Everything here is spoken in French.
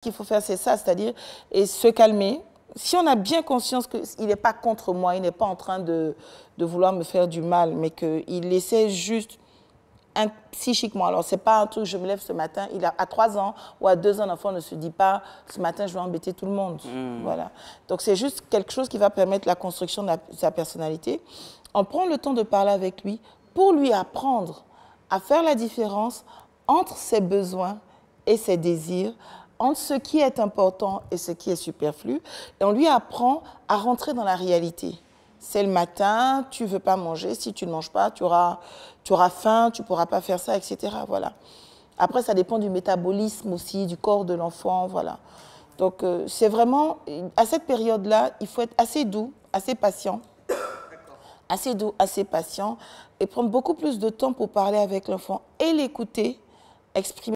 qu'il faut faire, c'est ça, c'est-à-dire se calmer. Si on a bien conscience qu'il n'est pas contre moi, il n'est pas en train de, vouloir me faire du mal, mais qu'il essaie juste psychiquement. Alors, c'est pas un truc, je me lève ce matin, il a, à 3 ans ou à 2 ans, l'enfant ne se dit pas, ce matin, je vais embêter tout le monde. Mmh. Voilà. Donc, c'est juste quelque chose qui va permettre la construction de sa personnalité. On prend le temps de parler avec lui pour lui apprendre à faire la différence entre ses besoins et ses désirs, entre ce qui est important et ce qui est superflu, et on lui apprend à rentrer dans la réalité. C'est le matin, tu veux pas manger, si tu ne manges pas, tu auras, tu auras faim, tu pourras pas faire ça, etc. Voilà. Après, ça dépend du métabolisme aussi, du corps de l'enfant, voilà. Donc, euh, c'est vraiment, à cette période-là, il faut être assez doux, assez patient, assez doux, assez patient, et prendre beaucoup plus de temps pour parler avec l'enfant et l'écouter, exprimer.